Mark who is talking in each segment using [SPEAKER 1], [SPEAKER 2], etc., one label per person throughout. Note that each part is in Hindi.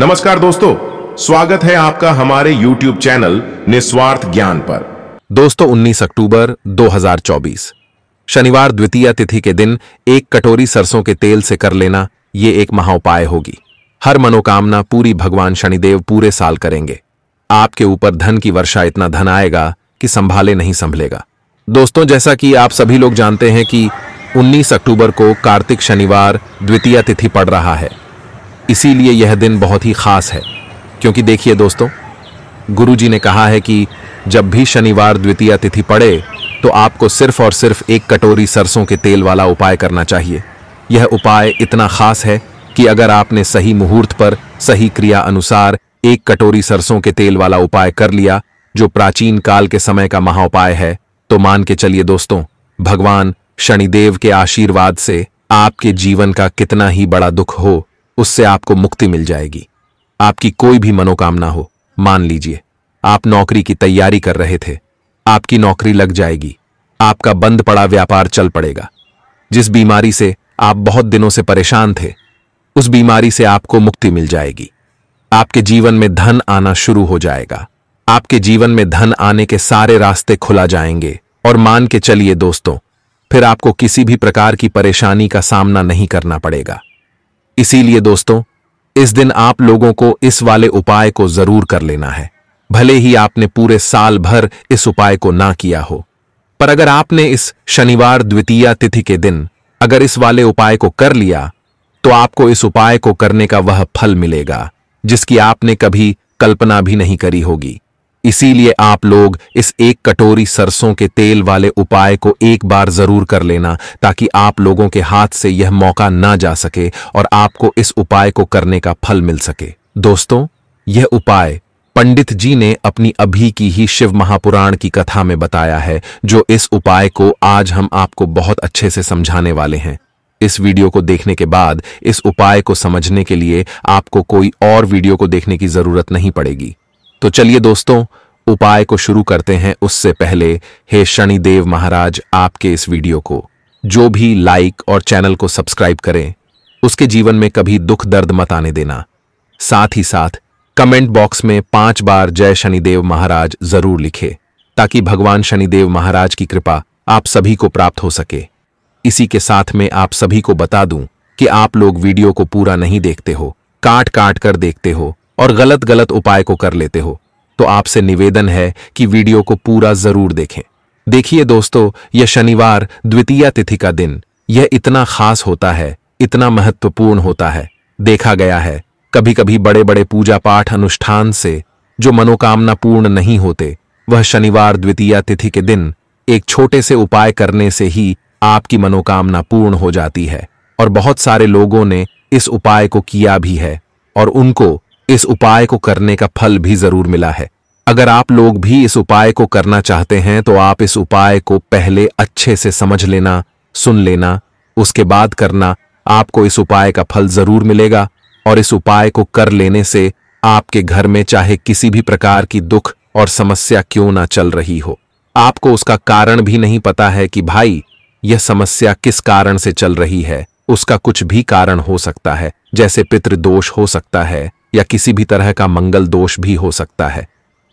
[SPEAKER 1] नमस्कार दोस्तों स्वागत है आपका हमारे YouTube चैनल निस्वार्थ ज्ञान पर दोस्तों 19 अक्टूबर 2024 शनिवार द्वितीय तिथि के दिन एक कटोरी सरसों के तेल से कर लेना ये एक महाउपाय होगी हर मनोकामना पूरी भगवान शनिदेव पूरे साल करेंगे आपके ऊपर धन की वर्षा इतना धन आएगा कि संभाले नहीं संभलेगा दोस्तों जैसा कि आप सभी लोग जानते हैं कि 19 अक्टूबर को कार्तिक शनिवार द्वितीय तिथि पड़ रहा है इसीलिए यह दिन बहुत ही ख़ास है क्योंकि देखिए दोस्तों गुरु जी ने कहा है कि जब भी शनिवार द्वितीय तिथि पड़े तो आपको सिर्फ और सिर्फ एक कटोरी सरसों के तेल वाला उपाय करना चाहिए यह उपाय इतना खास है कि अगर आपने सही मुहूर्त पर सही क्रिया अनुसार एक कटोरी सरसों के तेल वाला उपाय कर लिया जो प्राचीन काल के समय का महाउपाय है तो मान के चलिए दोस्तों भगवान शनिदेव के आशीर्वाद से आपके जीवन का कितना ही बड़ा दुख हो उससे आपको मुक्ति मिल जाएगी आपकी कोई भी मनोकामना हो मान लीजिए आप नौकरी की तैयारी कर रहे थे आपकी नौकरी लग जाएगी आपका बंद पड़ा व्यापार चल पड़ेगा जिस बीमारी से आप बहुत दिनों से परेशान थे उस बीमारी से आपको मुक्ति मिल जाएगी आपके जीवन में धन आना शुरू हो जाएगा आपके जीवन में धन आने के सारे रास्ते खुला जाएंगे और मान के चलिए दोस्तों फिर आपको किसी भी प्रकार की परेशानी का सामना नहीं करना पड़ेगा इसीलिए दोस्तों इस दिन आप लोगों को इस वाले उपाय को जरूर कर लेना है भले ही आपने पूरे साल भर इस उपाय को ना किया हो पर अगर आपने इस शनिवार द्वितीय तिथि के दिन अगर इस वाले उपाय को कर लिया तो आपको इस उपाय को करने का वह फल मिलेगा जिसकी आपने कभी कल्पना भी नहीं करी होगी इसीलिए आप लोग इस एक कटोरी सरसों के तेल वाले उपाय को एक बार जरूर कर लेना ताकि आप लोगों के हाथ से यह मौका ना जा सके और आपको इस उपाय को करने का फल मिल सके दोस्तों यह उपाय पंडित जी ने अपनी अभी की ही शिव महापुराण की कथा में बताया है जो इस उपाय को आज हम आपको बहुत अच्छे से समझाने वाले हैं इस वीडियो को देखने के बाद इस उपाय को समझने के लिए आपको कोई और वीडियो को देखने की जरूरत नहीं पड़ेगी तो चलिए दोस्तों उपाय को शुरू करते हैं उससे पहले हे शनिदेव महाराज आपके इस वीडियो को जो भी लाइक और चैनल को सब्सक्राइब करें उसके जीवन में कभी दुख दर्द मत आने देना साथ ही साथ कमेंट बॉक्स में पांच बार जय शनिदेव महाराज जरूर लिखे ताकि भगवान शनिदेव महाराज की कृपा आप सभी को प्राप्त हो सके इसी के साथ में आप सभी को बता दूं कि आप लोग वीडियो को पूरा नहीं देखते हो काट काट कर देखते हो और गलत गलत उपाय को कर लेते हो तो आपसे निवेदन है कि वीडियो को पूरा जरूर देखें देखिए दोस्तों यह शनिवार द्वितीय तिथि का दिन यह इतना खास होता है इतना महत्वपूर्ण होता है देखा गया है कभी कभी बड़े बड़े पूजा पाठ अनुष्ठान से जो मनोकामना पूर्ण नहीं होते वह शनिवार द्वितीय तिथि के दिन एक छोटे से उपाय करने से ही आपकी मनोकामना पूर्ण हो जाती है और बहुत सारे लोगों ने इस उपाय को किया भी है और उनको इस उपाय को करने का फल भी जरूर मिला है अगर आप लोग भी इस उपाय को करना चाहते हैं तो आप इस उपाय को पहले अच्छे से समझ लेना सुन लेना उसके बाद करना आपको इस उपाय का फल जरूर मिलेगा और इस उपाय को कर लेने से आपके घर में चाहे किसी भी प्रकार की दुख और समस्या क्यों ना चल रही हो आपको उसका कारण भी नहीं पता है कि भाई यह समस्या किस कारण से चल रही है उसका कुछ भी कारण हो सकता है जैसे पितृदोष हो सकता है या किसी भी तरह का मंगल दोष भी हो सकता है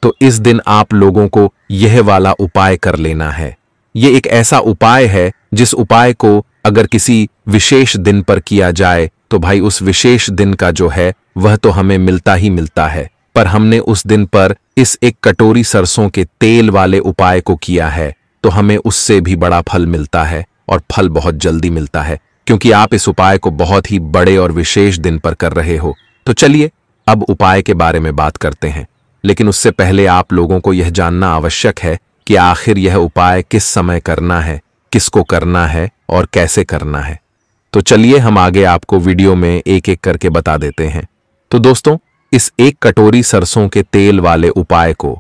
[SPEAKER 1] तो इस दिन आप लोगों को यह वाला उपाय कर लेना है ये एक ऐसा उपाय है जिस उपाय को अगर किसी विशेष दिन पर किया जाए तो भाई उस विशेष दिन का जो है वह तो हमें मिलता ही मिलता है पर हमने उस दिन पर इस एक कटोरी सरसों के तेल वाले उपाय को किया है तो हमें उससे भी बड़ा फल मिलता है और फल बहुत जल्दी मिलता है क्योंकि आप इस उपाय को बहुत ही बड़े और विशेष दिन पर कर रहे हो तो चलिए अब उपाय के बारे में बात करते हैं लेकिन उससे पहले आप लोगों को यह जानना आवश्यक है कि आखिर यह उपाय किस समय करना है किसको करना है और कैसे करना है तो चलिए हम आगे आपको वीडियो में एक एक करके बता देते हैं तो दोस्तों इस एक कटोरी सरसों के तेल वाले उपाय को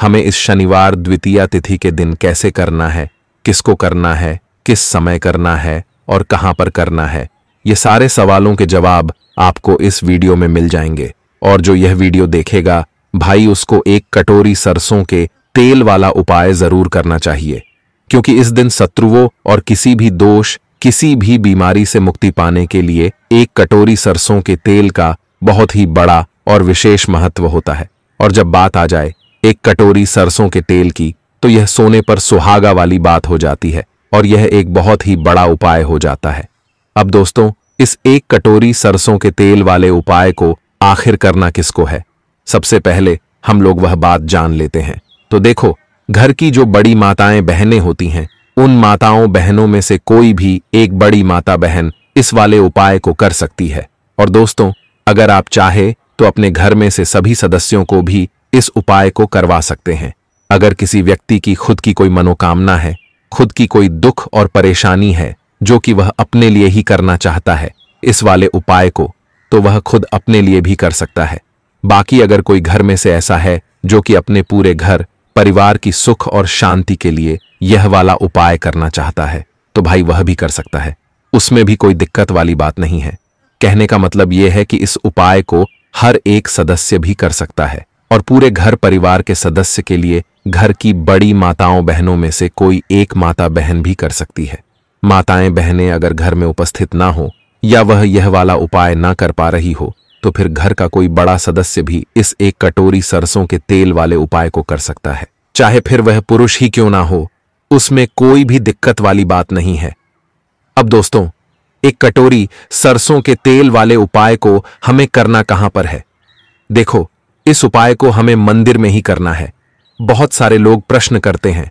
[SPEAKER 1] हमें इस शनिवार द्वितीय तिथि के दिन कैसे करना है किसको करना है किस समय करना है और कहां पर करना है ये सारे सवालों के जवाब आपको इस वीडियो में मिल जाएंगे और जो यह वीडियो देखेगा भाई उसको एक कटोरी सरसों के तेल वाला उपाय जरूर करना चाहिए क्योंकि इस दिन शत्रुओं और किसी भी दोष किसी भी बीमारी से मुक्ति पाने के लिए एक कटोरी सरसों के तेल का बहुत ही बड़ा और विशेष महत्व होता है और जब बात आ जाए एक कटोरी सरसों के तेल की तो यह सोने पर सुहागा वाली बात हो जाती है और यह एक बहुत ही बड़ा उपाय हो जाता है अब दोस्तों इस एक कटोरी सरसों के तेल वाले उपाय को आखिर करना किसको है सबसे पहले हम लोग वह बात जान लेते हैं तो देखो घर की जो बड़ी माताएं बहनें होती हैं उन माताओं बहनों में से कोई भी एक बड़ी माता बहन इस वाले उपाय को कर सकती है और दोस्तों अगर आप चाहे तो अपने घर में से सभी सदस्यों को भी इस उपाय को करवा सकते हैं अगर किसी व्यक्ति की खुद की कोई मनोकामना है खुद की कोई दुख और परेशानी है जो कि वह अपने लिए ही करना चाहता है इस वाले उपाय को तो वह खुद अपने लिए भी कर सकता है बाकी अगर कोई घर में से ऐसा है जो कि अपने पूरे घर परिवार की सुख और शांति के लिए यह वाला उपाय करना चाहता है तो भाई वह भी कर सकता है उसमें भी कोई दिक्कत वाली बात नहीं है कहने का मतलब यह है कि इस उपाय को हर एक सदस्य भी कर सकता है और पूरे घर परिवार के सदस्य के लिए घर की बड़ी माताओं बहनों में से कोई एक माता बहन भी कर सकती है माताएं बहनें अगर घर में उपस्थित ना हो या वह यह वाला उपाय ना कर पा रही हो तो फिर घर का कोई बड़ा सदस्य भी इस एक कटोरी सरसों के तेल वाले उपाय को कर सकता है चाहे फिर वह पुरुष ही क्यों ना हो उसमें कोई भी दिक्कत वाली बात नहीं है अब दोस्तों एक कटोरी सरसों के तेल वाले उपाय को हमें करना कहां पर है देखो इस उपाय को हमें मंदिर में ही करना है बहुत सारे लोग प्रश्न करते हैं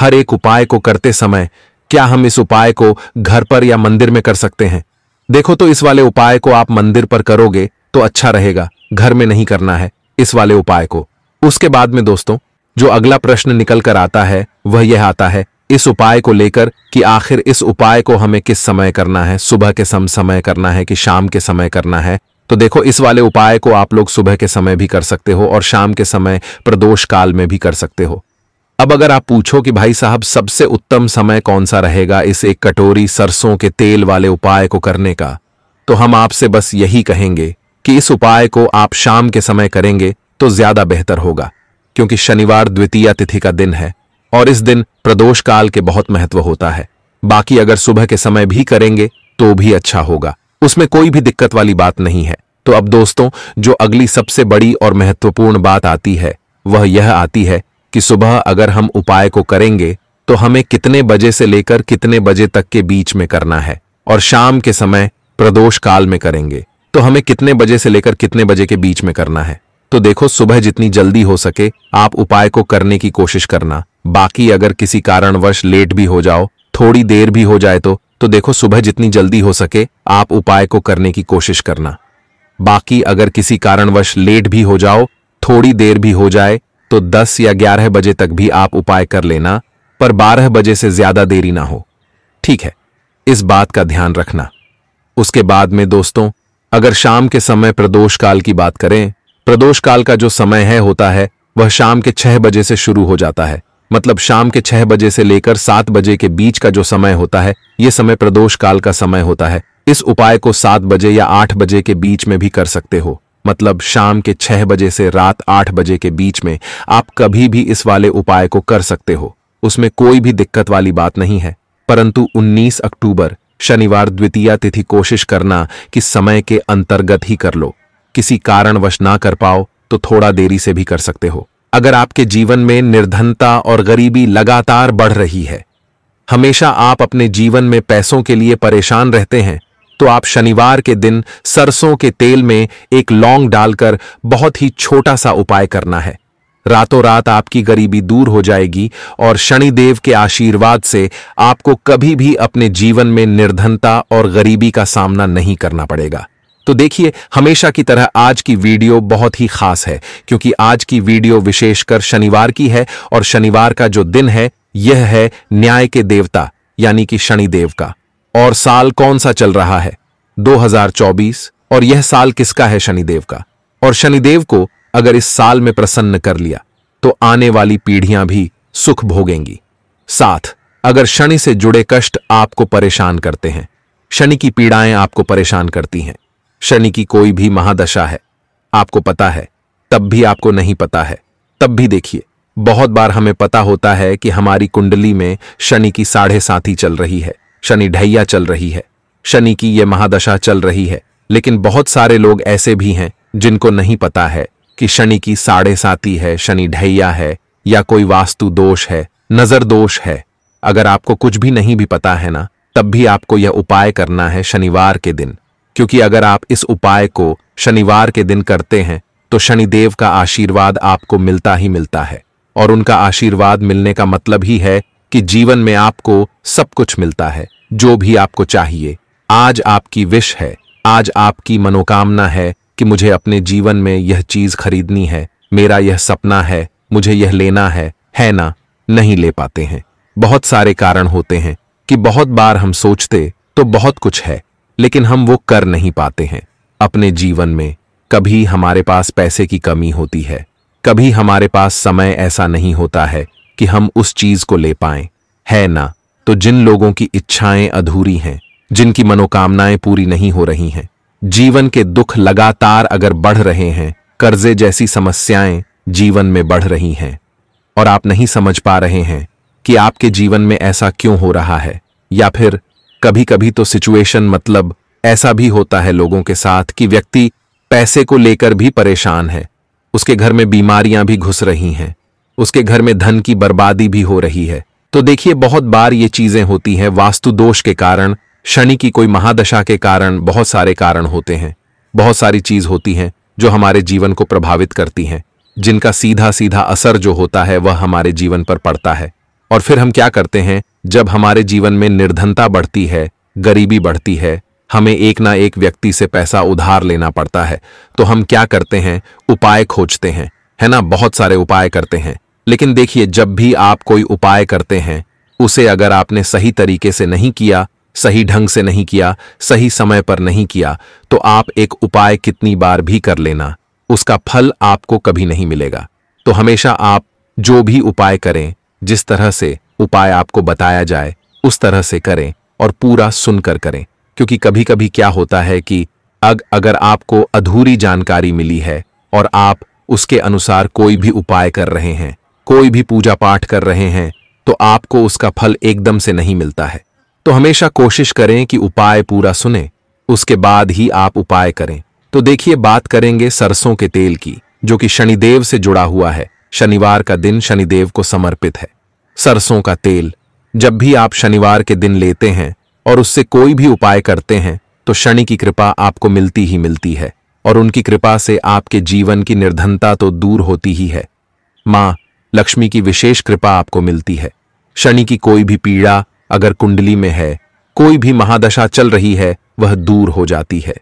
[SPEAKER 1] हर एक उपाय को करते समय क्या हम इस उपाय को घर पर या मंदिर में कर सकते हैं देखो तो इस वाले उपाय को आप मंदिर पर करोगे तो अच्छा रहेगा घर में नहीं करना है इस वाले उपाय को उसके बाद में दोस्तों जो अगला प्रश्न निकल कर आता है वह यह आता है इस उपाय को लेकर कि आखिर इस उपाय को हमें किस समय करना है सुबह के सम समय करना है कि शाम के समय करना है तो देखो इस वाले उपाय को आप लोग सुबह के समय भी कर सकते हो और शाम के समय प्रदोष काल में भी कर सकते हो अब अगर आप पूछो कि भाई साहब सबसे उत्तम समय कौन सा रहेगा इस एक कटोरी सरसों के तेल वाले उपाय को करने का तो हम आपसे बस यही कहेंगे कि इस उपाय को आप शाम के समय करेंगे तो ज्यादा बेहतर होगा क्योंकि शनिवार द्वितीय तिथि का दिन है और इस दिन प्रदोष काल के बहुत महत्व होता है बाकी अगर सुबह के समय भी करेंगे तो भी अच्छा होगा उसमें कोई भी दिक्कत वाली बात नहीं है तो अब दोस्तों जो अगली सबसे बड़ी और महत्वपूर्ण बात आती है वह यह आती है कि सुबह अगर हम उपाय को करेंगे तो हमें कितने बजे से लेकर कितने बजे तक के बीच में करना है और शाम के समय प्रदोष काल में करेंगे तो हमें कितने बजे से लेकर कितने बजे के बीच में करना है तो देखो सुबह जितनी जल्दी हो सके आप उपाय को करने की कोशिश करना बाकी अगर किसी कारणवश लेट भी हो जाओ थोड़ी देर भी हो जाए तो तो देखो सुबह जितनी जल्दी हो सके आप उपाय को करने की कोशिश करना बाकी अगर किसी कारणवश लेट भी हो जाओ थोड़ी देर भी हो जाए तो 10 या 11 बजे तक भी आप उपाय कर लेना पर 12 बजे से ज्यादा देरी ना हो ठीक है इस बात का ध्यान रखना उसके बाद में दोस्तों अगर शाम के समय प्रदोष काल की बात करें प्रदोष काल का जो समय है होता है वह शाम के छह बजे से शुरू हो जाता है मतलब शाम के छह बजे से लेकर सात बजे के बीच का जो समय होता है यह समय प्रदोष काल का समय होता है इस उपाय को सात बजे या आठ बजे के बीच में भी कर सकते हो मतलब शाम के छह बजे से रात आठ बजे के बीच में आप कभी भी इस वाले उपाय को कर सकते हो उसमें कोई भी दिक्कत वाली बात नहीं है परंतु 19 अक्टूबर शनिवार द्वितीय तिथि कोशिश करना कि समय के अंतर्गत ही कर लो किसी कारणवश ना कर पाओ तो थोड़ा देरी से भी कर सकते हो अगर आपके जीवन में निर्धनता और गरीबी लगातार बढ़ रही है हमेशा आप अपने जीवन में पैसों के लिए परेशान रहते हैं तो आप शनिवार के दिन सरसों के तेल में एक लौंग डालकर बहुत ही छोटा सा उपाय करना है रातों रात आपकी गरीबी दूर हो जाएगी और शनिदेव के आशीर्वाद से आपको कभी भी अपने जीवन में निर्धनता और गरीबी का सामना नहीं करना पड़ेगा तो देखिए हमेशा की तरह आज की वीडियो बहुत ही खास है क्योंकि आज की वीडियो विशेषकर शनिवार की है और शनिवार का जो दिन है यह है न्याय के देवता यानी कि शनिदेव का और साल कौन सा चल रहा है 2024 और यह साल किसका है शनिदेव का और शनिदेव को अगर इस साल में प्रसन्न कर लिया तो आने वाली पीढ़ियां भी सुख भोगेंगी साथ अगर शनि से जुड़े कष्ट आपको परेशान करते हैं शनि की पीड़ाएं आपको परेशान करती हैं शनि की कोई भी महादशा है आपको पता है तब भी आपको नहीं पता है तब भी देखिए बहुत बार हमें पता होता है कि हमारी कुंडली में शनि की साढ़े साथी चल रही है शनि ढैया चल रही है शनि की ये महादशा चल रही है लेकिन बहुत सारे लोग ऐसे भी हैं जिनको नहीं पता है कि शनि की साढ़े साती है शनि ढैया है या कोई वास्तु दोष है नजर दोष है अगर आपको कुछ भी नहीं भी पता है ना तब भी आपको यह उपाय करना है शनिवार के दिन क्योंकि अगर आप इस उपाय को शनिवार के दिन करते हैं तो शनिदेव का आशीर्वाद आपको मिलता ही मिलता है और उनका आशीर्वाद मिलने का मतलब ही है कि जीवन में आपको सब कुछ मिलता है जो भी आपको चाहिए आज आपकी विश है आज आपकी मनोकामना है कि मुझे अपने जीवन में यह चीज खरीदनी है मेरा यह सपना है मुझे यह लेना है है ना नहीं ले पाते हैं बहुत सारे कारण होते हैं कि बहुत बार हम सोचते तो बहुत कुछ है लेकिन हम वो कर नहीं पाते हैं अपने जीवन में कभी हमारे पास पैसे की कमी होती है कभी हमारे पास समय ऐसा नहीं होता है कि हम उस चीज को ले पाए है ना तो जिन लोगों की इच्छाएं अधूरी हैं जिनकी मनोकामनाएं पूरी नहीं हो रही हैं जीवन के दुख लगातार अगर बढ़ रहे हैं कर्जे जैसी समस्याएं जीवन में बढ़ रही हैं और आप नहीं समझ पा रहे हैं कि आपके जीवन में ऐसा क्यों हो रहा है या फिर कभी कभी तो सिचुएशन मतलब ऐसा भी होता है लोगों के साथ कि व्यक्ति पैसे को लेकर भी परेशान है उसके घर में बीमारियां भी घुस रही हैं उसके घर में धन की बर्बादी भी हो रही है तो देखिए बहुत बार ये चीजें होती हैं वास्तु दोष के कारण शनि की कोई महादशा के कारण बहुत सारे कारण होते हैं बहुत सारी चीज होती हैं जो हमारे जीवन को प्रभावित करती हैं जिनका सीधा सीधा असर जो होता है वह हमारे जीवन पर पड़ता है और फिर हम क्या करते हैं जब हमारे जीवन में निर्धनता बढ़ती है गरीबी बढ़ती है हमें एक ना एक व्यक्ति से पैसा उधार लेना पड़ता है तो हम क्या करते हैं उपाय खोजते हैं है ना बहुत सारे उपाय करते हैं लेकिन देखिए जब भी आप कोई उपाय करते हैं उसे अगर आपने सही तरीके से नहीं किया सही ढंग से नहीं किया सही समय पर नहीं किया तो आप एक उपाय कितनी बार भी कर लेना उसका फल आपको कभी नहीं मिलेगा तो हमेशा आप जो भी उपाय करें जिस तरह से उपाय आपको बताया जाए उस तरह से करें और पूरा सुनकर करें क्योंकि कभी कभी क्या होता है कि अग अगर आपको अधूरी जानकारी मिली है और आप उसके अनुसार कोई भी उपाय कर रहे हैं कोई भी पूजा पाठ कर रहे हैं तो आपको उसका फल एकदम से नहीं मिलता है तो हमेशा कोशिश करें कि उपाय पूरा सुने उसके बाद ही आप उपाय करें तो देखिए बात करेंगे सरसों के तेल की जो कि शनिदेव से जुड़ा हुआ है शनिवार का दिन शनिदेव को समर्पित है सरसों का तेल जब भी आप शनिवार के दिन लेते हैं और उससे कोई भी उपाय करते हैं तो शनि की कृपा आपको मिलती ही मिलती है और उनकी कृपा से आपके जीवन की निर्धनता तो दूर होती ही है मां लक्ष्मी की विशेष कृपा आपको मिलती है शनि की कोई भी पीड़ा अगर कुंडली में है कोई भी महादशा चल रही है वह दूर हो जाती है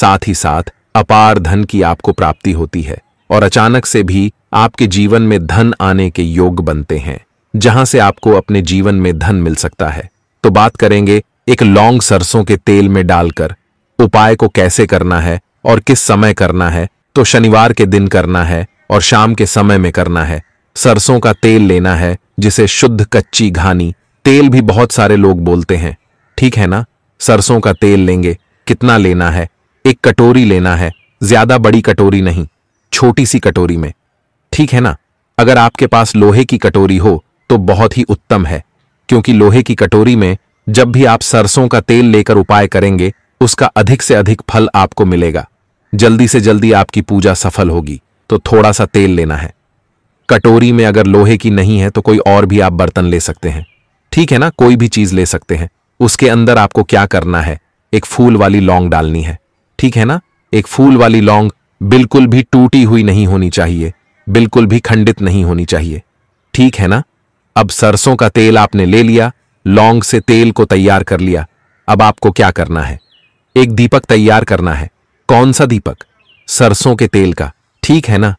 [SPEAKER 1] साथ ही साथ अपार धन की आपको प्राप्ति होती है और अचानक से भी आपके जीवन में धन आने के योग बनते हैं जहां से आपको अपने जीवन में धन मिल सकता है तो बात करेंगे एक लौंग सरसों के तेल में डालकर उपाय को कैसे करना है और किस समय करना है तो शनिवार के दिन करना है और शाम के समय में करना है सरसों का तेल लेना है जिसे शुद्ध कच्ची घानी तेल भी बहुत सारे लोग बोलते हैं ठीक है ना सरसों का तेल लेंगे कितना लेना है एक कटोरी लेना है ज्यादा बड़ी कटोरी नहीं छोटी सी कटोरी में ठीक है ना अगर आपके पास लोहे की कटोरी हो तो बहुत ही उत्तम है क्योंकि लोहे की कटोरी में जब भी आप सरसों का तेल लेकर उपाय करेंगे उसका अधिक से अधिक फल आपको मिलेगा जल्दी से जल्दी आपकी पूजा सफल होगी तो थोड़ा सा तेल लेना है कटोरी में अगर लोहे की नहीं है तो कोई और भी आप बर्तन ले सकते हैं ठीक है ना कोई भी चीज ले सकते हैं उसके अंदर आपको क्या करना है एक फूल वाली लौंग डालनी है ठीक है ना एक फूल वाली लौंग बिल्कुल भी टूटी हुई नहीं होनी चाहिए बिल्कुल भी खंडित नहीं होनी चाहिए ठीक है ना अब सरसों का तेल आपने ले लिया लौंग से तेल को तैयार कर लिया अब आपको क्या करना है एक दीपक तैयार करना है कौन सा दीपक सरसों के तेल का ठीक है ना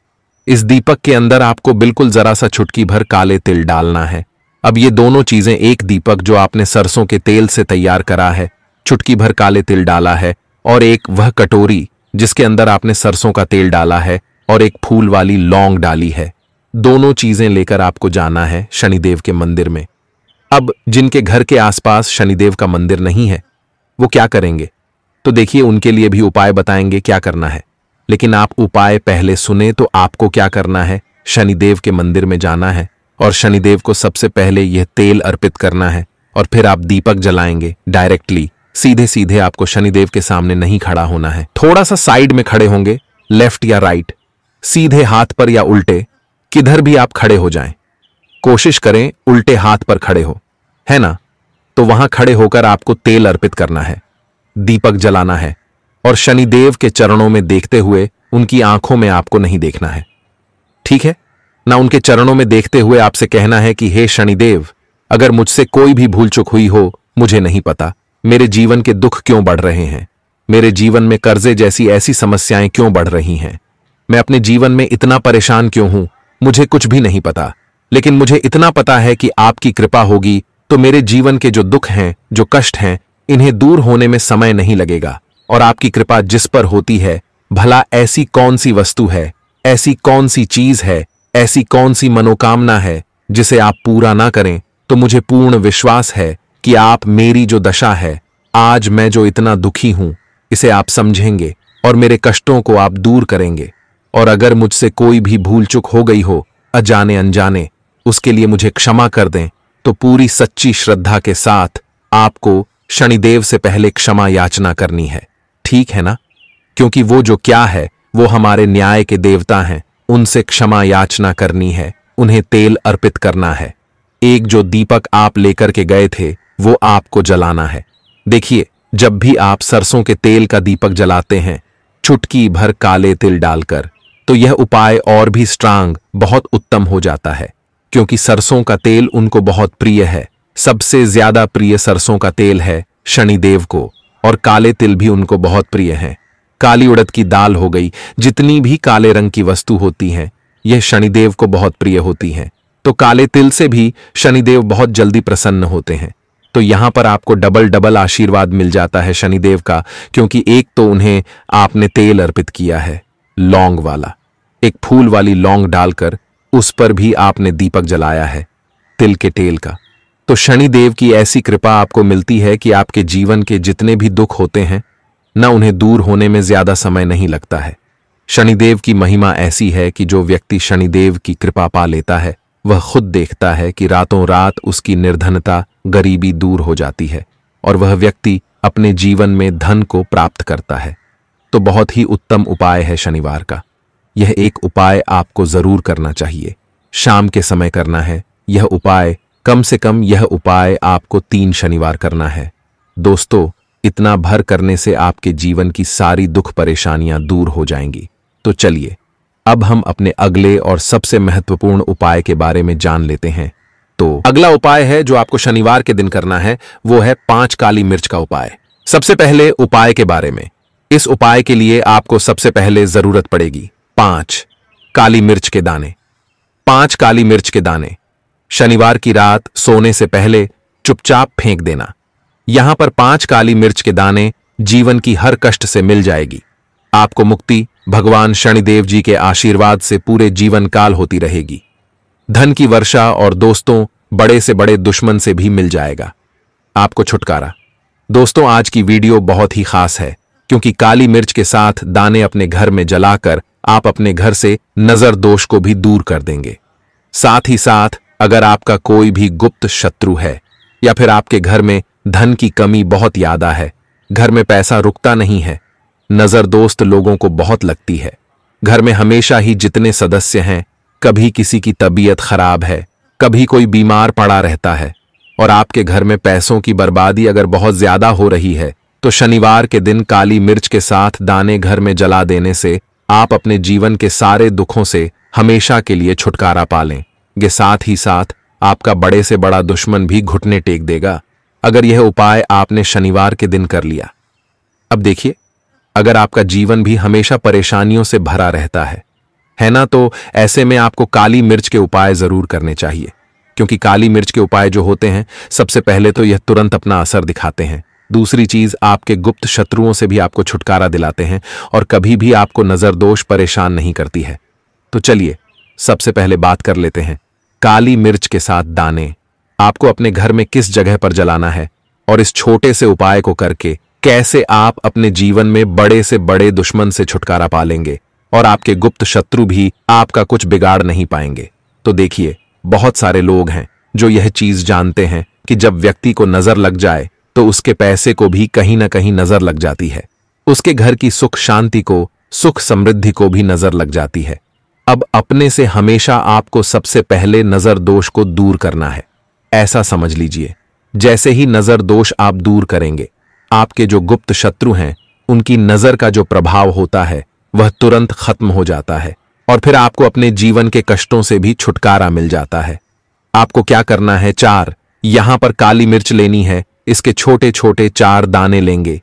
[SPEAKER 1] इस दीपक के अंदर आपको बिल्कुल जरा सा छुटकी भर काले तिल डालना है अब ये दोनों चीजें एक दीपक जो आपने सरसों के तेल से तैयार करा है छुटकी भर काले तिल डाला है और एक वह कटोरी जिसके अंदर आपने सरसों का तेल डाला है और एक फूल वाली लौंग डाली है दोनों चीजें लेकर आपको जाना है शनिदेव के मंदिर में अब जिनके घर के आसपास शनिदेव का मंदिर नहीं है वो क्या करेंगे तो देखिए उनके लिए भी उपाय बताएंगे क्या करना है लेकिन आप उपाय पहले सुने तो आपको क्या करना है शनिदेव के मंदिर में जाना है और शनिदेव को सबसे पहले यह तेल अर्पित करना है और फिर आप दीपक जलाएंगे डायरेक्टली सीधे सीधे आपको शनिदेव के सामने नहीं खड़ा होना है थोड़ा सा साइड में खड़े होंगे लेफ्ट या राइट सीधे हाथ पर या उल्टे किधर भी आप खड़े हो जाएं। कोशिश करें उल्टे हाथ पर खड़े हो है ना तो वहां खड़े होकर आपको तेल अर्पित करना है दीपक जलाना है और शनिदेव के चरणों में देखते हुए उनकी आंखों में आपको नहीं देखना है ठीक है ना उनके चरणों में देखते हुए आपसे कहना है कि हे शनिदेव अगर मुझसे कोई भी भूल चुक हुई हो मुझे नहीं पता मेरे जीवन के दुख क्यों बढ़ रहे हैं मेरे जीवन में कर्जे जैसी ऐसी समस्याएं क्यों बढ़ रही हैं मैं अपने जीवन में इतना परेशान क्यों हूं मुझे कुछ भी नहीं पता लेकिन मुझे इतना पता है कि आपकी कृपा होगी तो मेरे जीवन के जो दुख हैं जो कष्ट हैं इन्हें दूर होने में समय नहीं लगेगा और आपकी कृपा जिस पर होती है भला ऐसी कौन सी वस्तु है ऐसी कौन सी चीज है ऐसी कौन सी मनोकामना है जिसे आप पूरा ना करें तो मुझे पूर्ण विश्वास है कि आप मेरी जो दशा है आज मैं जो इतना दुखी हूं इसे आप समझेंगे और मेरे कष्टों को आप दूर करेंगे और अगर मुझसे कोई भी भूल चुक हो गई हो अजाने अनजाने उसके लिए मुझे क्षमा कर दें तो पूरी सच्ची श्रद्धा के साथ आपको शनिदेव से पहले क्षमा याचना करनी है ठीक है ना क्योंकि वो जो क्या है वो हमारे न्याय के देवता हैं उनसे क्षमा याचना करनी है उन्हें तेल अर्पित करना है एक जो दीपक आप लेकर के गए थे वो आपको जलाना है देखिए जब भी आप सरसों के तेल का दीपक जलाते हैं चुटकी भर काले तिल डालकर तो यह उपाय और भी स्ट्रांग बहुत उत्तम हो जाता है क्योंकि सरसों का तेल उनको बहुत प्रिय है सबसे ज्यादा प्रिय सरसों का तेल है शनिदेव को और काले तिल भी उनको बहुत प्रिय हैं काली उड़द की दाल हो गई जितनी भी काले रंग की वस्तु होती हैं यह शनिदेव को बहुत प्रिय होती हैं तो काले तिल से भी शनिदेव बहुत जल्दी प्रसन्न होते हैं तो यहां पर आपको डबल डबल आशीर्वाद मिल जाता है शनिदेव का क्योंकि एक तो उन्हें आपने तेल अर्पित किया है लौंग वाला एक फूल वाली लौंग डालकर उस पर भी आपने दीपक जलाया है तिल के तेल का तो शनि देव की ऐसी कृपा आपको मिलती है कि आपके जीवन के जितने भी दुख होते हैं न उन्हें दूर होने में ज्यादा समय नहीं लगता है शनिदेव की महिमा ऐसी है कि जो व्यक्ति शनिदेव की कृपा पा लेता है वह खुद देखता है कि रातों रात उसकी निर्धनता गरीबी दूर हो जाती है और वह व्यक्ति अपने जीवन में धन को प्राप्त करता है तो बहुत ही उत्तम उपाय है शनिवार का यह एक उपाय आपको जरूर करना चाहिए शाम के समय करना है यह उपाय कम से कम यह उपाय आपको तीन शनिवार करना है दोस्तों इतना भर करने से आपके जीवन की सारी दुख परेशानियां दूर हो जाएंगी तो चलिए अब हम अपने अगले और सबसे महत्वपूर्ण उपाय के बारे में जान लेते हैं तो अगला उपाय है जो आपको शनिवार के दिन करना है वो है पांच काली मिर्च का उपाय सबसे पहले उपाय के बारे में इस उपाय के लिए आपको सबसे पहले जरूरत पड़ेगी पांच काली मिर्च के दाने पांच काली मिर्च के दाने शनिवार की रात सोने से पहले चुपचाप फेंक देना यहां पर पांच काली मिर्च के दाने जीवन की हर कष्ट से मिल जाएगी आपको मुक्ति भगवान शनिदेव जी के आशीर्वाद से पूरे जीवन काल होती रहेगी धन की वर्षा और दोस्तों बड़े से बड़े दुश्मन से भी मिल जाएगा आपको छुटकारा दोस्तों आज की वीडियो बहुत ही खास है क्योंकि काली मिर्च के साथ दाने अपने घर में जलाकर आप अपने घर से नजर दोष को भी दूर कर देंगे साथ ही साथ अगर आपका कोई भी गुप्त शत्रु है या फिर आपके घर में धन की कमी बहुत यादा है घर में पैसा रुकता नहीं है नज़र दोस्त लोगों को बहुत लगती है घर में हमेशा ही जितने सदस्य हैं कभी किसी की तबीयत खराब है कभी कोई बीमार पड़ा रहता है और आपके घर में पैसों की बर्बादी अगर बहुत ज्यादा हो रही है तो शनिवार के दिन काली मिर्च के साथ दाने घर में जला देने से आप अपने जीवन के सारे दुखों से हमेशा के लिए छुटकारा पा लें के साथ ही साथ आपका बड़े से बड़ा दुश्मन भी घुटने टेक देगा अगर यह उपाय आपने शनिवार के दिन कर लिया अब देखिए अगर आपका जीवन भी हमेशा परेशानियों से भरा रहता है है ना तो ऐसे में आपको काली मिर्च के उपाय जरूर करने चाहिए क्योंकि काली मिर्च के उपाय जो होते हैं सबसे पहले तो यह तुरंत अपना असर दिखाते हैं दूसरी चीज आपके गुप्त शत्रुओं से भी आपको छुटकारा दिलाते हैं और कभी भी आपको नजरदोष परेशान नहीं करती है तो चलिए सबसे पहले बात कर लेते हैं काली मिर्च के साथ दाने आपको अपने घर में किस जगह पर जलाना है और इस छोटे से उपाय को करके कैसे आप अपने जीवन में बड़े से बड़े दुश्मन से छुटकारा पा लेंगे और आपके गुप्त शत्रु भी आपका कुछ बिगाड़ नहीं पाएंगे तो देखिए बहुत सारे लोग हैं जो यह चीज जानते हैं कि जब व्यक्ति को नजर लग जाए तो उसके पैसे को भी कहीं ना कहीं नजर लग जाती है उसके घर की सुख शांति को सुख समृद्धि को भी नजर लग जाती है अब अपने से हमेशा आपको सबसे पहले नजर दोष को दूर करना है ऐसा समझ लीजिए जैसे ही नजर दोष आप दूर करेंगे आपके जो गुप्त शत्रु हैं उनकी नजर का जो प्रभाव होता है वह तुरंत खत्म हो जाता है और फिर आपको अपने जीवन के कष्टों से भी छुटकारा मिल जाता है आपको क्या करना है चार यहां पर काली मिर्च लेनी है इसके छोटे छोटे चार दाने लेंगे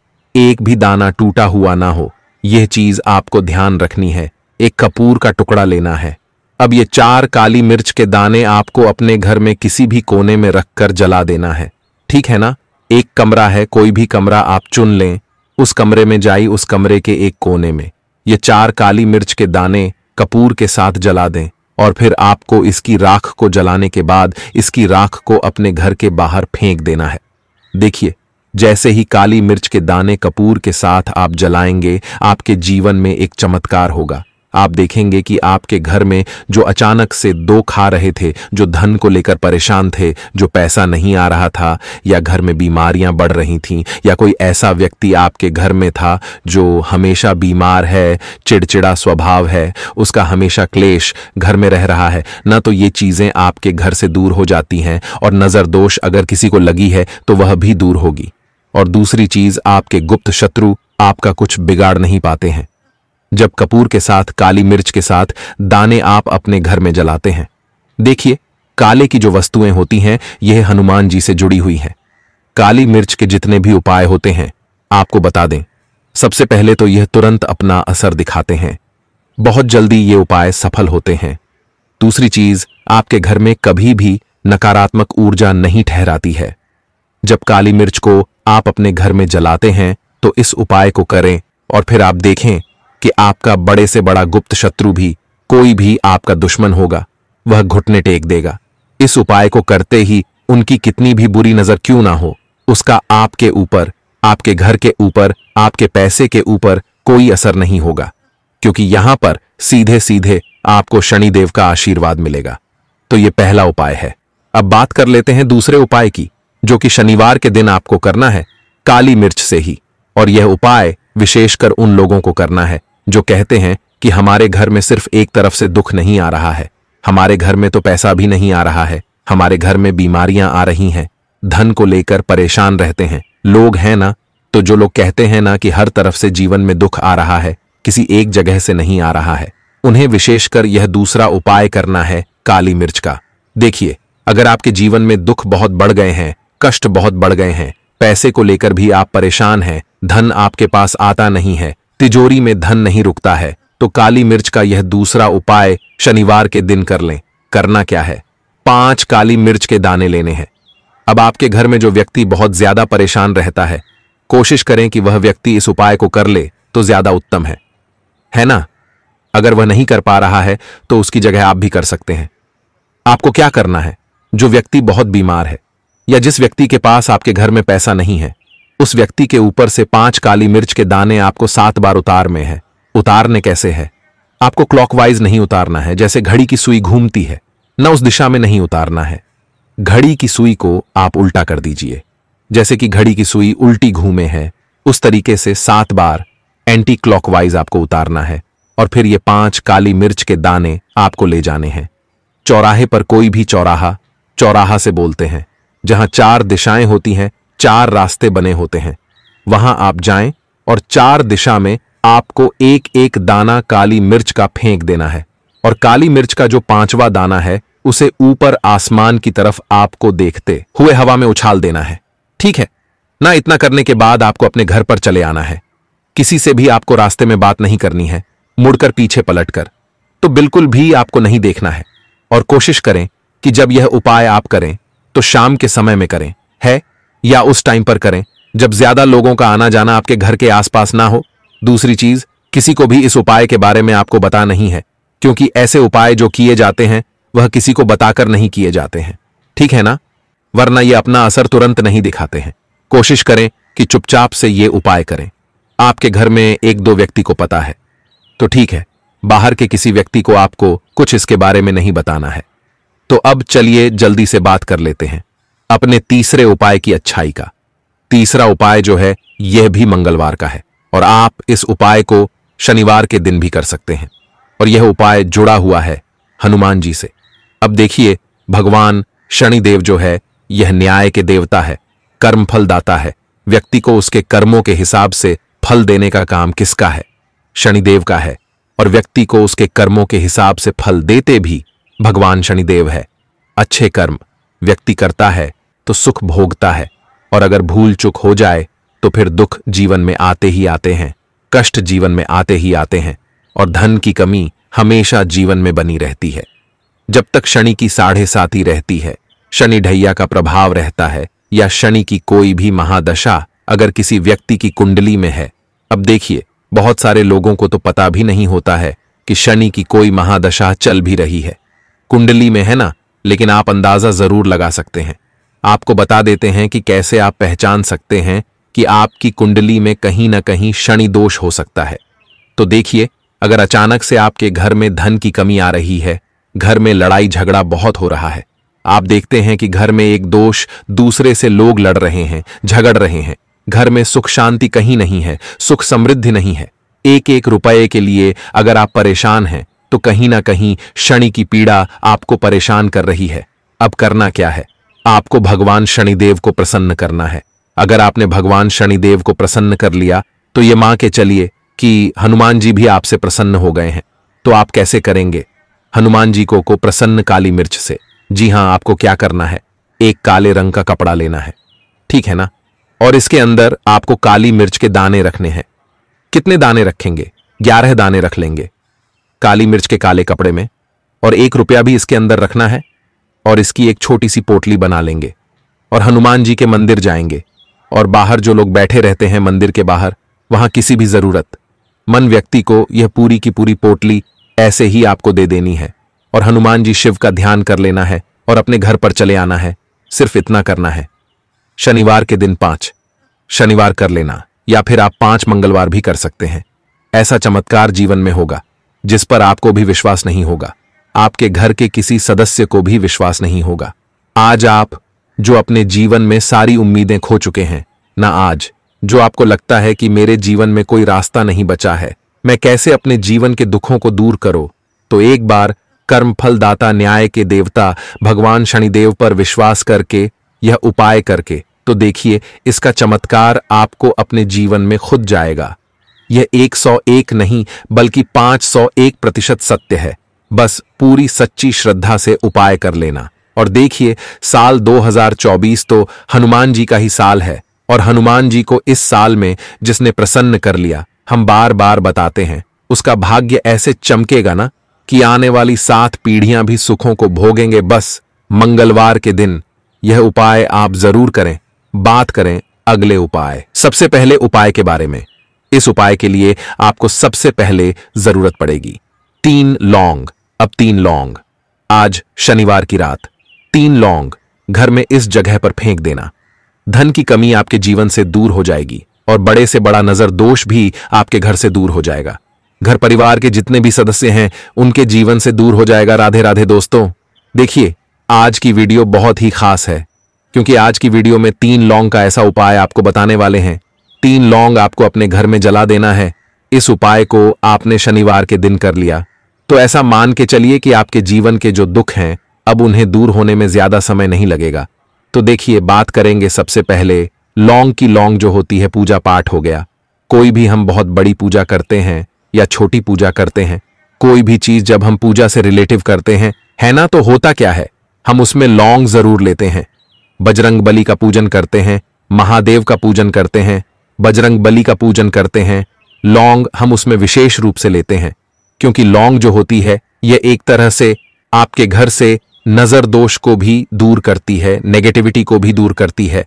[SPEAKER 1] एक भी दाना टूटा हुआ ना हो यह चीज आपको ध्यान रखनी है एक कपूर का टुकड़ा लेना है अब ये चार काली मिर्च के दाने आपको अपने घर में किसी भी कोने में रखकर जला देना है ठीक है ना एक कमरा है कोई भी कमरा आप चुन लें उस कमरे में जाई उस कमरे के एक कोने में ये चार काली मिर्च के दाने कपूर के साथ जला दें और फिर आपको इसकी राख को जलाने के बाद इसकी राख को अपने घर के बाहर फेंक देना है देखिए जैसे ही काली मिर्च के दाने कपूर के साथ आप जलाएंगे आपके जीवन में एक चमत्कार होगा आप देखेंगे कि आपके घर में जो अचानक से दो खा रहे थे जो धन को लेकर परेशान थे जो पैसा नहीं आ रहा था या घर में बीमारियां बढ़ रही थीं या कोई ऐसा व्यक्ति आपके घर में था जो हमेशा बीमार है चिड़चिड़ा स्वभाव है उसका हमेशा क्लेश घर में रह रहा है न तो ये चीज़ें आपके घर से दूर हो जाती हैं और नज़र दोष अगर किसी को लगी है तो वह भी दूर होगी और दूसरी चीज़ आपके गुप्त शत्रु आपका कुछ बिगाड़ नहीं पाते हैं जब कपूर के साथ काली मिर्च के साथ दाने आप अपने घर में जलाते हैं देखिए काले की जो वस्तुएं होती हैं यह हनुमान जी से जुड़ी हुई हैं काली मिर्च के जितने भी उपाय होते हैं आपको बता दें सबसे पहले तो यह तुरंत अपना असर दिखाते हैं बहुत जल्दी ये उपाय सफल होते हैं दूसरी चीज आपके घर में कभी भी नकारात्मक ऊर्जा नहीं ठहराती है जब काली मिर्च को आप अपने घर में जलाते हैं तो इस उपाय को करें और फिर आप देखें कि आपका बड़े से बड़ा गुप्त शत्रु भी कोई भी आपका दुश्मन होगा वह घुटने टेक देगा इस उपाय को करते ही उनकी कितनी भी बुरी नजर क्यों ना हो उसका आपके ऊपर आपके घर के ऊपर आपके पैसे के ऊपर कोई असर नहीं होगा क्योंकि यहां पर सीधे सीधे आपको शनिदेव का आशीर्वाद मिलेगा तो यह पहला उपाय है अब बात कर लेते हैं दूसरे उपाय की जो कि शनिवार के दिन आपको करना है काली मिर्च से ही और यह उपाय विशेषकर उन लोगों को करना है जो कहते हैं कि हमारे घर में सिर्फ एक तरफ से दुख नहीं आ रहा है हमारे घर में तो पैसा भी नहीं आ रहा है हमारे घर में बीमारियां आ रही हैं धन को लेकर परेशान रहते हैं लोग हैं ना तो जो लोग कहते हैं ना कि हर तरफ से जीवन में दुख आ रहा है किसी एक जगह से नहीं आ रहा है उन्हें विशेषकर यह दूसरा उपाय करना है काली मिर्च का देखिए अगर आपके जीवन में दुख बहुत बढ़ गए हैं कष्ट बहुत बढ़ गए हैं पैसे को लेकर भी आप परेशान हैं धन आपके पास आता नहीं है तिजोरी में धन नहीं रुकता है तो काली मिर्च का यह दूसरा उपाय शनिवार के दिन कर लें करना क्या है पांच काली मिर्च के दाने लेने हैं अब आपके घर में जो व्यक्ति बहुत ज्यादा परेशान रहता है कोशिश करें कि वह व्यक्ति इस उपाय को कर ले तो ज्यादा उत्तम है है ना अगर वह नहीं कर पा रहा है तो उसकी जगह आप भी कर सकते हैं आपको क्या करना है जो व्यक्ति बहुत बीमार है या जिस व्यक्ति के पास आपके घर में पैसा नहीं है उस व्यक्ति के ऊपर से पांच काली मिर्च के दाने आपको सात बार उतार में है उतारने कैसे है आपको क्लॉकवाइज नहीं उतारना है जैसे घड़ी की सुई घूमती है न उस दिशा में नहीं उतारना है घड़ी की सुई को आप उल्टा कर दीजिए जैसे कि घड़ी की सुई उल्टी घूमे है उस तरीके से सात बार एंटी क्लॉकवाइज आपको उतारना है और फिर ये पांच काली मिर्च के दाने आपको ले जाने हैं चौराहे पर कोई भी चौराहा चौराहा से बोलते हैं जहां चार दिशाएं होती हैं चार रास्ते बने होते हैं वहां आप जाएं और चार दिशा में आपको एक एक दाना काली मिर्च का फेंक देना है और काली मिर्च का जो पांचवा दाना है उसे ऊपर आसमान की तरफ आपको देखते हुए हवा में उछाल देना है ठीक है ना इतना करने के बाद आपको अपने घर पर चले आना है किसी से भी आपको रास्ते में बात नहीं करनी है मुड़कर पीछे पलटकर तो बिल्कुल भी आपको नहीं देखना है और कोशिश करें कि जब यह उपाय आप करें तो शाम के समय में करें है या उस टाइम पर करें जब ज्यादा लोगों का आना जाना आपके घर के आसपास ना हो दूसरी चीज किसी को भी इस उपाय के बारे में आपको बता नहीं है क्योंकि ऐसे उपाय जो किए जाते हैं वह किसी को बताकर नहीं किए जाते हैं ठीक है ना वरना ये अपना असर तुरंत नहीं दिखाते हैं कोशिश करें कि चुपचाप से ये उपाय करें आपके घर में एक दो व्यक्ति को पता है तो ठीक है बाहर के किसी व्यक्ति को आपको कुछ इसके बारे में नहीं बताना है तो अब चलिए जल्दी से बात कर लेते हैं अपने तीसरे उपाय की अच्छाई का तीसरा उपाय जो है यह भी मंगलवार का है और आप इस उपाय को शनिवार के दिन भी कर सकते हैं और यह उपाय जुड़ा हुआ है हनुमान जी से अब देखिए भगवान शनिदेव जो है यह न्याय के देवता है कर्म फल दाता है व्यक्ति को उसके कर्मों के हिसाब से फल देने का काम किसका है शनिदेव का है और व्यक्ति को उसके कर्मों के हिसाब से फल देते भी भगवान शनिदेव है अच्छे कर्म व्यक्ति करता है तो सुख भोगता है और अगर भूल चुक हो जाए तो फिर दुख जीवन में आते ही आते हैं कष्ट जीवन में आते ही आते हैं और धन की कमी हमेशा जीवन में बनी रहती है जब तक शनि की साढ़े साथी रहती है शनि ढैया का प्रभाव रहता है या शनि की कोई भी महादशा अगर किसी व्यक्ति की कुंडली में है अब देखिए बहुत सारे लोगों को तो पता भी नहीं होता है कि शनि की कोई महादशा चल भी रही है कुंडली में है ना लेकिन आप अंदाजा जरूर लगा सकते हैं आपको बता देते हैं कि कैसे आप पहचान सकते हैं कि आपकी कुंडली में कहीं ना कहीं शनि दोष हो सकता है तो देखिए अगर अचानक से आपके घर में धन की कमी आ रही है घर में लड़ाई झगड़ा बहुत हो रहा है आप देखते हैं कि घर में एक दोष दूसरे से लोग लड़ रहे हैं झगड़ रहे हैं घर में सुख शांति कहीं नहीं है सुख समृद्धि नहीं है एक एक रुपए के लिए अगर आप परेशान हैं तो कहीं ना कहीं शनि की पीड़ा आपको परेशान कर रही है अब करना क्या है आपको भगवान शनिदेव को प्रसन्न करना है अगर आपने भगवान शनिदेव को प्रसन्न कर लिया तो ये मां के चलिए कि हनुमान जी भी आपसे प्रसन्न हो गए हैं तो आप कैसे करेंगे हनुमान जी को को प्रसन्न काली मिर्च से जी हां आपको क्या करना है एक काले रंग का कपड़ा लेना है ठीक है ना और इसके अंदर आपको काली मिर्च के दाने रखने हैं कितने दाने रखेंगे ग्यारह दाने रख लेंगे काली मिर्च के काले कपड़े में और एक रुपया भी इसके अंदर रखना है और इसकी एक छोटी सी पोटली बना लेंगे और हनुमान जी के मंदिर जाएंगे और बाहर जो लोग बैठे रहते हैं मंदिर के बाहर वहां किसी भी जरूरत मन व्यक्ति को यह पूरी की पूरी पोटली ऐसे ही आपको दे देनी है और हनुमान जी शिव का ध्यान कर लेना है और अपने घर पर चले आना है सिर्फ इतना करना है शनिवार के दिन पांच शनिवार कर लेना या फिर आप पांच मंगलवार भी कर सकते हैं ऐसा चमत्कार जीवन में होगा जिस पर आपको भी विश्वास नहीं होगा आपके घर के किसी सदस्य को भी विश्वास नहीं होगा आज आप जो अपने जीवन में सारी उम्मीदें खो चुके हैं ना आज जो आपको लगता है कि मेरे जीवन में कोई रास्ता नहीं बचा है मैं कैसे अपने जीवन के दुखों को दूर करो तो एक बार कर्म फलदाता न्याय के देवता भगवान शनिदेव पर विश्वास करके यह उपाय करके तो देखिए इसका चमत्कार आपको अपने जीवन में खुद जाएगा यह 101 नहीं बल्कि 501 प्रतिशत सत्य है बस पूरी सच्ची श्रद्धा से उपाय कर लेना और देखिए साल 2024 तो हनुमान जी का ही साल है और हनुमान जी को इस साल में जिसने प्रसन्न कर लिया हम बार बार बताते हैं उसका भाग्य ऐसे चमकेगा ना कि आने वाली सात पीढ़ियां भी सुखों को भोगेंगे बस मंगलवार के दिन यह उपाय आप जरूर करें बात करें अगले उपाय सबसे पहले उपाय के बारे में इस उपाय के लिए आपको सबसे पहले जरूरत पड़ेगी तीन लौंग अब तीन लौंग आज शनिवार की रात तीन लौंग घर में इस जगह पर फेंक देना धन की कमी आपके जीवन से दूर हो जाएगी और बड़े से बड़ा नजर दोष भी आपके घर से दूर हो जाएगा घर परिवार के जितने भी सदस्य हैं उनके जीवन से दूर हो जाएगा राधे राधे दोस्तों देखिए आज की वीडियो बहुत ही खास है क्योंकि आज की वीडियो में तीन लौंग का ऐसा उपाय आपको बताने वाले हैं तीन लौंग आपको अपने घर में जला देना है इस उपाय को आपने शनिवार के दिन कर लिया तो ऐसा मान के चलिए कि आपके जीवन के जो दुख हैं अब उन्हें दूर होने में ज्यादा समय नहीं लगेगा तो देखिए बात करेंगे सबसे पहले लौंग की लौंग जो होती है पूजा पाठ हो गया कोई भी हम बहुत बड़ी पूजा करते हैं या छोटी पूजा करते हैं कोई भी चीज जब हम पूजा से रिलेटिव करते हैं है ना तो होता क्या है हम उसमें लौंग जरूर लेते हैं बजरंग बली का पूजन करते हैं महादेव का पूजन करते हैं बजरंग बली का पूजन करते हैं लौंग हम उसमें विशेष रूप से लेते हैं क्योंकि लौंग जो होती है यह एक तरह से आपके घर से नज़र दोष को भी दूर करती है नेगेटिविटी को भी दूर करती है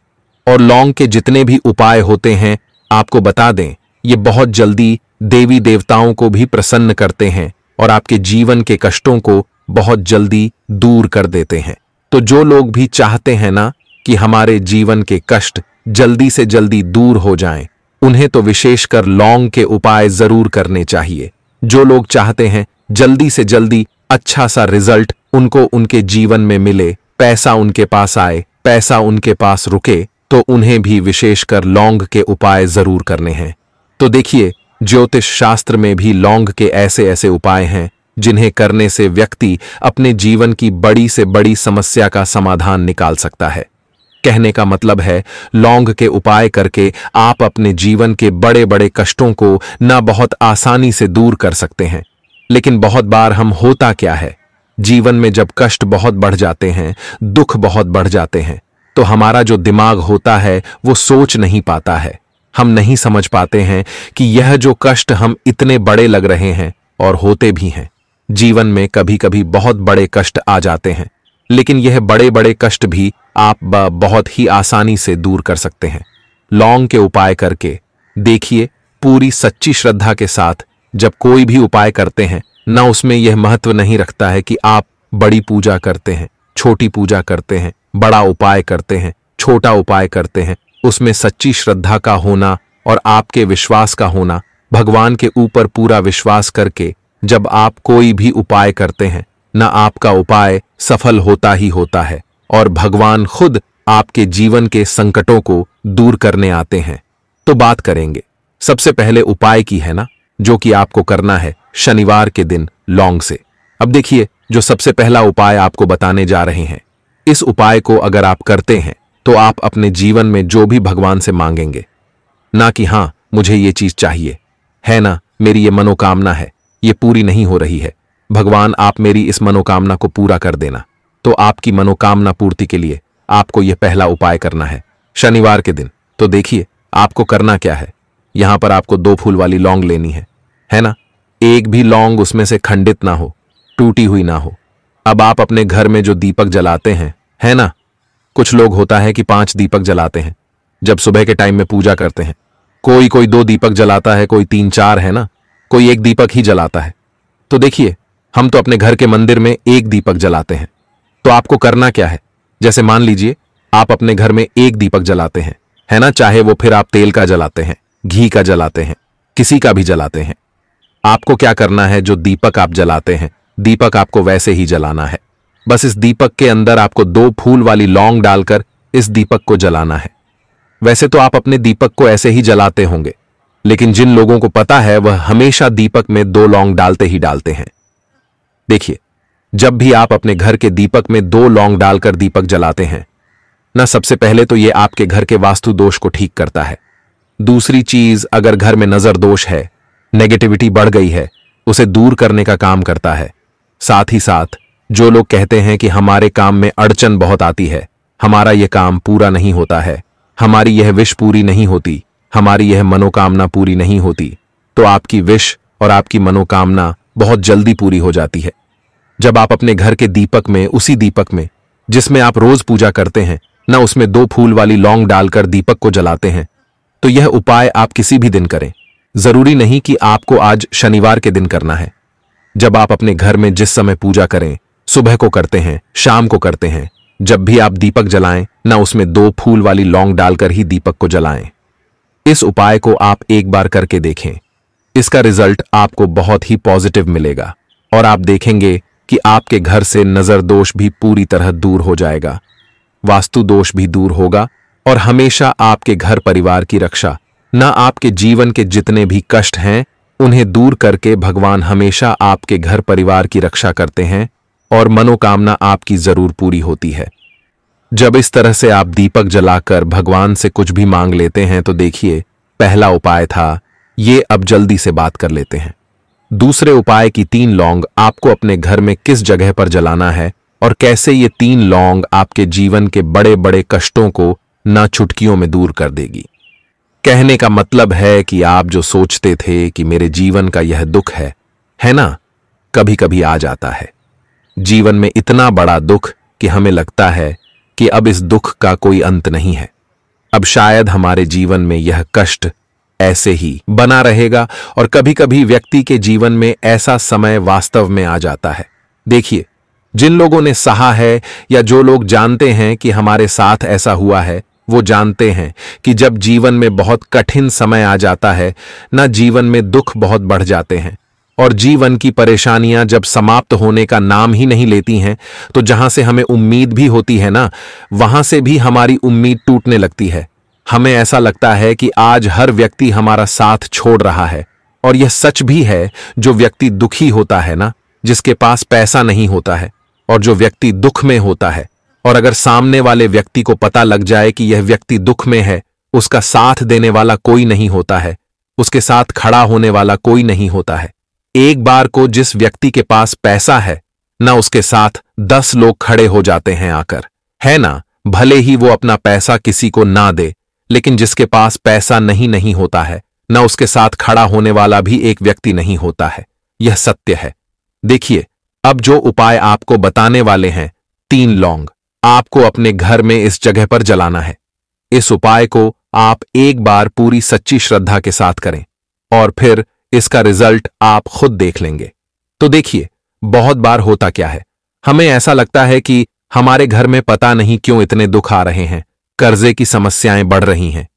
[SPEAKER 1] और लौंग के जितने भी उपाय होते हैं आपको बता दें ये बहुत जल्दी देवी देवताओं को भी प्रसन्न करते हैं और आपके जीवन के कष्टों को बहुत जल्दी दूर कर देते हैं तो जो लोग भी चाहते हैं ना कि हमारे जीवन के कष्ट जल्दी से जल्दी दूर हो जाएं, उन्हें तो विशेषकर लौंग के उपाय जरूर करने चाहिए जो लोग चाहते हैं जल्दी से जल्दी अच्छा सा रिजल्ट उनको उनके जीवन में मिले पैसा उनके पास आए पैसा उनके पास रुके तो उन्हें भी विशेषकर लौंग के उपाय जरूर करने हैं तो देखिए ज्योतिष शास्त्र में भी लौंग के ऐसे ऐसे उपाय हैं जिन्हें करने से व्यक्ति अपने जीवन की बड़ी से बड़ी समस्या का समाधान निकाल सकता है कहने का मतलब है लौंग के उपाय करके आप अपने जीवन के बड़े बड़े कष्टों को ना बहुत आसानी से दूर कर सकते हैं लेकिन बहुत बार हम होता क्या है जीवन में जब कष्ट बहुत बढ़ जाते हैं दुख बहुत बढ़ जाते हैं तो हमारा जो दिमाग होता है वो सोच नहीं पाता है हम नहीं समझ पाते हैं कि यह जो कष्ट हम इतने बड़े लग रहे हैं और होते भी हैं जीवन में कभी कभी बहुत बड़े कष्ट आ जाते हैं लेकिन यह बड़े बड़े कष्ट भी आप बहुत ही आसानी से दूर कर सकते हैं लौंग के उपाय करके देखिए पूरी सच्ची श्रद्धा के साथ जब कोई भी उपाय करते हैं ना उसमें यह महत्व नहीं रखता है कि आप बड़ी पूजा करते हैं छोटी पूजा करते हैं बड़ा उपाय करते हैं छोटा उपाय करते हैं उसमें सच्ची श्रद्धा का होना और आपके विश्वास का होना भगवान के ऊपर पूरा विश्वास करके जब आप कोई भी उपाय करते हैं न आपका उपाय सफल होता ही होता है और भगवान खुद आपके जीवन के संकटों को दूर करने आते हैं तो बात करेंगे सबसे पहले उपाय की है ना जो कि आपको करना है शनिवार के दिन लौंग से अब देखिए जो सबसे पहला उपाय आपको बताने जा रहे हैं इस उपाय को अगर आप करते हैं तो आप अपने जीवन में जो भी भगवान से मांगेंगे ना कि हां मुझे ये चीज चाहिए है ना मेरी ये मनोकामना है ये पूरी नहीं हो रही है भगवान आप मेरी इस मनोकामना को पूरा कर देना तो आपकी मनोकामना पूर्ति के लिए आपको यह पहला उपाय करना है शनिवार के दिन तो देखिए आपको करना क्या है यहां पर आपको दो फूल वाली लौंग लेनी है है ना एक भी लौंग उसमें से खंडित ना हो टूटी हुई ना हो अब आप अपने घर में जो दीपक जलाते हैं है ना कुछ लोग होता है कि पांच दीपक जलाते हैं जब सुबह के टाइम में पूजा करते हैं कोई कोई दो दीपक जलाता है कोई तीन चार है ना कोई एक दीपक ही जलाता है तो देखिए हम तो अपने घर के मंदिर में एक दीपक जलाते हैं तो आपको करना क्या है जैसे मान लीजिए आप अपने घर में एक दीपक जलाते हैं है ना चाहे वो फिर आप तेल का जलाते हैं घी का जलाते हैं किसी का भी जलाते हैं आपको क्या करना है जो दीपक आप जलाते हैं दीपक आपको वैसे ही जलाना है बस इस दीपक के अंदर आपको दो फूल वाली लौंग डालकर इस दीपक को जलाना है वैसे तो आप अपने दीपक को ऐसे ही जलाते होंगे लेकिन जिन लोगों को पता है वह हमेशा दीपक में दो लौंग डालते ही डालते हैं देखिए जब भी आप अपने घर के दीपक में दो लौंग डालकर दीपक जलाते हैं ना सबसे पहले तो ये आपके घर के वास्तु दोष को ठीक करता है दूसरी चीज अगर घर में नजर दोष है नेगेटिविटी बढ़ गई है उसे दूर करने का काम करता है साथ ही साथ जो लोग कहते हैं कि हमारे काम में अड़चन बहुत आती है हमारा यह काम पूरा नहीं होता है हमारी यह विश पूरी नहीं होती हमारी यह मनोकामना पूरी नहीं होती तो आपकी विश और आपकी मनोकामना बहुत जल्दी पूरी हो जाती है जब आप अपने घर के दीपक में उसी दीपक में जिसमें आप रोज पूजा करते हैं ना उसमें दो फूल वाली लौंग डालकर दीपक को जलाते हैं तो यह उपाय आप किसी भी दिन करें जरूरी नहीं कि आपको आज शनिवार के दिन करना है जब आप अपने घर में जिस समय पूजा करें सुबह को करते हैं शाम को करते हैं जब भी आप दीपक जलाएं ना उसमें दो फूल वाली लौंग डालकर ही दीपक को जलाएं इस उपाय को आप एक बार करके देखें इसका रिजल्ट आपको बहुत ही पॉजिटिव मिलेगा और आप देखेंगे कि आपके घर से नजर दोष भी पूरी तरह दूर हो जाएगा वास्तु दोष भी दूर होगा और हमेशा आपके घर परिवार की रक्षा न आपके जीवन के जितने भी कष्ट हैं उन्हें दूर करके भगवान हमेशा आपके घर परिवार की रक्षा करते हैं और मनोकामना आपकी जरूर पूरी होती है जब इस तरह से आप दीपक जलाकर भगवान से कुछ भी मांग लेते हैं तो देखिए पहला उपाय था ये अब जल्दी से बात कर लेते हैं दूसरे उपाय की तीन लौंग आपको अपने घर में किस जगह पर जलाना है और कैसे ये तीन लौंग आपके जीवन के बड़े बड़े कष्टों को ना छुटकियों में दूर कर देगी कहने का मतलब है कि आप जो सोचते थे कि मेरे जीवन का यह दुख है है ना कभी कभी आ जाता है जीवन में इतना बड़ा दुख कि हमें लगता है कि अब इस दुख का कोई अंत नहीं है अब शायद हमारे जीवन में यह कष्ट ऐसे ही बना रहेगा और कभी कभी व्यक्ति के जीवन में ऐसा समय वास्तव में आ जाता है देखिए जिन लोगों ने सहा है या जो लोग जानते हैं कि हमारे साथ ऐसा हुआ है वो जानते हैं कि जब जीवन में बहुत कठिन समय आ जाता है ना जीवन में दुख बहुत बढ़ जाते हैं और जीवन की परेशानियां जब समाप्त होने का नाम ही नहीं लेती हैं तो जहां से हमें उम्मीद भी होती है ना वहां से भी हमारी उम्मीद टूटने लगती है हमें ऐसा लगता है कि आज हर व्यक्ति हमारा साथ छोड़ रहा है और यह सच भी है जो व्यक्ति दुखी होता है ना जिसके पास पैसा नहीं होता है और जो व्यक्ति दुख में होता है और अगर सामने वाले व्यक्ति को पता लग जाए कि यह व्यक्ति दुख में है उसका साथ देने वाला कोई नहीं होता है उसके साथ खड़ा होने वाला कोई नहीं होता है एक बार को जिस व्यक्ति के पास पैसा है ना उसके साथ दस लोग खड़े हो जाते हैं आकर है ना भले ही वो अपना पैसा किसी को ना दे लेकिन जिसके पास पैसा नहीं नहीं होता है न उसके साथ खड़ा होने वाला भी एक व्यक्ति नहीं होता है यह सत्य है देखिए अब जो उपाय आपको बताने वाले हैं तीन लौंग आपको अपने घर में इस जगह पर जलाना है इस उपाय को आप एक बार पूरी सच्ची श्रद्धा के साथ करें और फिर इसका रिजल्ट आप खुद देख लेंगे तो देखिए बहुत बार होता क्या है हमें ऐसा लगता है कि हमारे घर में पता नहीं क्यों इतने दुख आ रहे हैं कर्जे की समस्याएं बढ़ रही हैं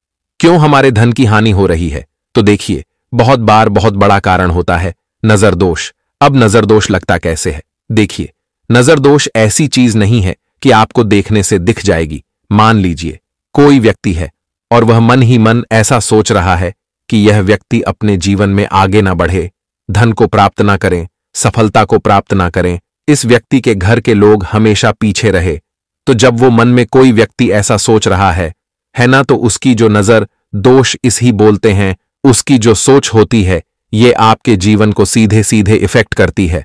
[SPEAKER 1] क्यों हमारे धन की हानि हो रही है तो देखिए बहुत बार बहुत बड़ा कारण होता है नजर दोष अब नजर दोष लगता कैसे है देखिए नजर दोष ऐसी चीज नहीं है कि आपको देखने से दिख जाएगी मान लीजिए कोई व्यक्ति है और वह मन ही मन ऐसा सोच रहा है कि यह व्यक्ति अपने जीवन में आगे ना बढ़े धन को प्राप्त ना करें सफलता को प्राप्त ना करें इस व्यक्ति के घर के लोग हमेशा पीछे रहे तो जब वो मन में कोई व्यक्ति ऐसा सोच रहा है है ना तो उसकी जो नजर दोष इस ही बोलते हैं उसकी जो सोच होती है ये आपके जीवन को सीधे सीधे इफेक्ट करती है